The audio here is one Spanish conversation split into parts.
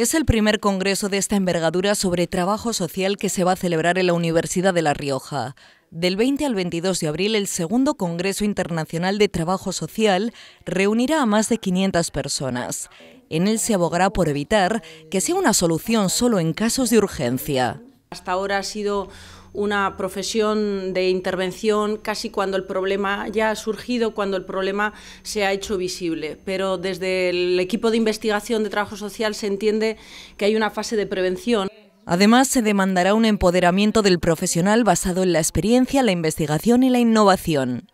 Es el primer congreso de esta envergadura sobre trabajo social que se va a celebrar en la Universidad de La Rioja. Del 20 al 22 de abril, el segundo Congreso Internacional de Trabajo Social reunirá a más de 500 personas. En él se abogará por evitar que sea una solución solo en casos de urgencia. Hasta ahora ha sido una profesión de intervención casi cuando el problema ya ha surgido, cuando el problema se ha hecho visible. Pero desde el equipo de investigación de trabajo social se entiende que hay una fase de prevención. Además, se demandará un empoderamiento del profesional basado en la experiencia, la investigación y la innovación.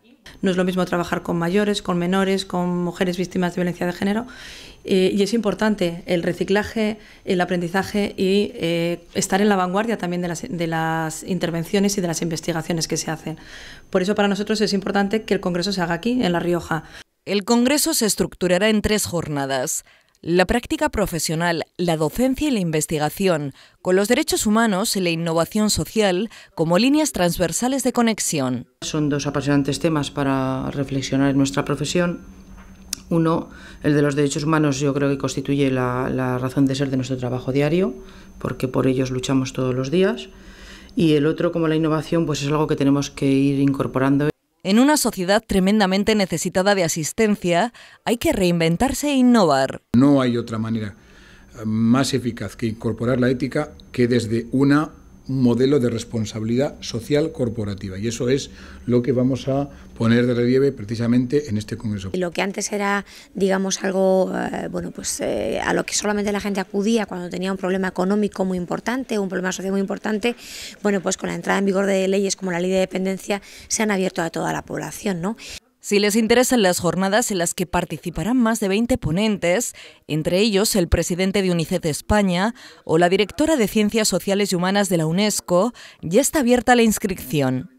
No es lo mismo trabajar con mayores, con menores, con mujeres víctimas de violencia de género. Eh, y es importante el reciclaje, el aprendizaje y eh, estar en la vanguardia también de las, intervenciones y de las investigaciones que se hacen. Por eso para nosotros es importante que el Congreso se haga aquí, en La Rioja. El Congreso se estructurará en tres jornadas. La práctica profesional, la docencia y la investigación, con los derechos humanos y la innovación social como líneas transversales de conexión. Son dos apasionantes temas para reflexionar en nuestra profesión. Uno, el de los derechos humanos, yo creo que constituye la, razón de ser de nuestro trabajo diario, porque por ellos luchamos todos los días. Y el otro, como la innovación, pues es algo que tenemos que ir incorporando. En una sociedad tremendamente necesitada de asistencia, hay que reinventarse e innovar. No hay otra manera eh, más eficaz que incorporar la ética que desde una un modelo de responsabilidad social corporativa. Y eso es lo que vamos a poner de relieve precisamente en este Congreso. Lo que antes era, digamos, algo eh, bueno, pues, eh, a lo que solamente la gente acudía cuando tenía un problema económico muy importante, un problema social muy importante, bueno, pues con la entrada en vigor de leyes como la ley de dependencia se han abierto a toda la población. ¿no? Si les interesan las jornadas en las que participarán más de 20 ponentes, entre ellos el presidente de UNICEF de España o la directora de Ciencias Sociales y Humanas de la UNESCO, ya está abierta la inscripción.